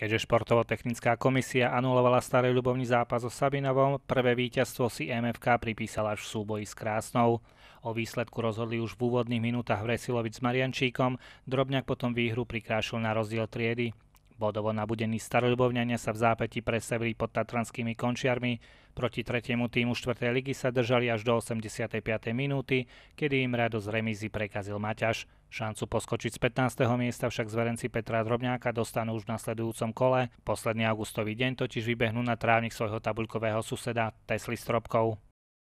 Keďže športovo-technická komisia anulovala starý ľubovný zápas so Sabinovom, prvé víťazstvo si MFK pripísala až v súboji s Krásnou. O výsledku rozhodli už v úvodných minútach Vresilovič s Mariančíkom, Drobňak potom výhru prikrášil na rozdiel triedy. Bodovo nabudení starolubovňania sa v zápäti presevili pod tatranskými končiarmi. Proti tretiemu týmu 4. ligy sa držali až do 85. minúty, kedy im radosť remízy prekazil Maťaž. Šancu poskočiť z 15. miesta však zverenci Petra Drobňáka dostanú už v nasledujúcom kole. Posledný augustový deň totiž vybehnú na trávnik svojho tabuľkového suseda Tesly Stropkov.